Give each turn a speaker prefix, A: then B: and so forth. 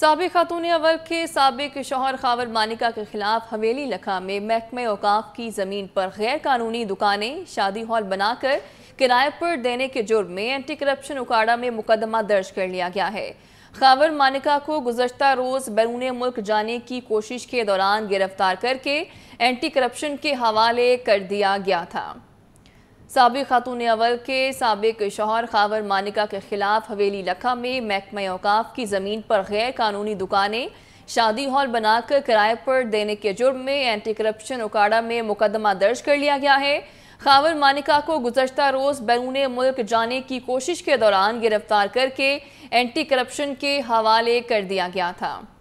A: सबक खातून अवल के सबक शोहर खावर मानिका के खिलाफ हवेली लखा में महकमे अवकाफ की ज़मीन पर गैर कानूनी दुकानें शादी हॉल बनाकर किराए पर देने के जुर्म में एंटी करप्शन उकाड़ा में मुकदमा दर्ज कर लिया गया है खावर मानिका को गुजशत रोज़ बैरून मुल्क जाने की कोशिश के दौरान गिरफ्तार करके एंटी करप्शन के हवाले कर दिया गया था सबक खातून अवल के सबक शोहर खावर मानिका के खिलाफ हवेली लखा में महकमा अवकाफ की ज़मीन पर गैर कानूनी दुकानें शादी हॉल बनाकर किराए पर देने के जुर्म में एंटी करप्शन उकाड़ा में मुकदमा दर्ज कर लिया गया है खावर मानिका को गुजशत रोज़ बैरून मुल्क जाने की कोशिश के दौरान गिरफ्तार करके एंटी करप्शन के हवाले कर दिया गया था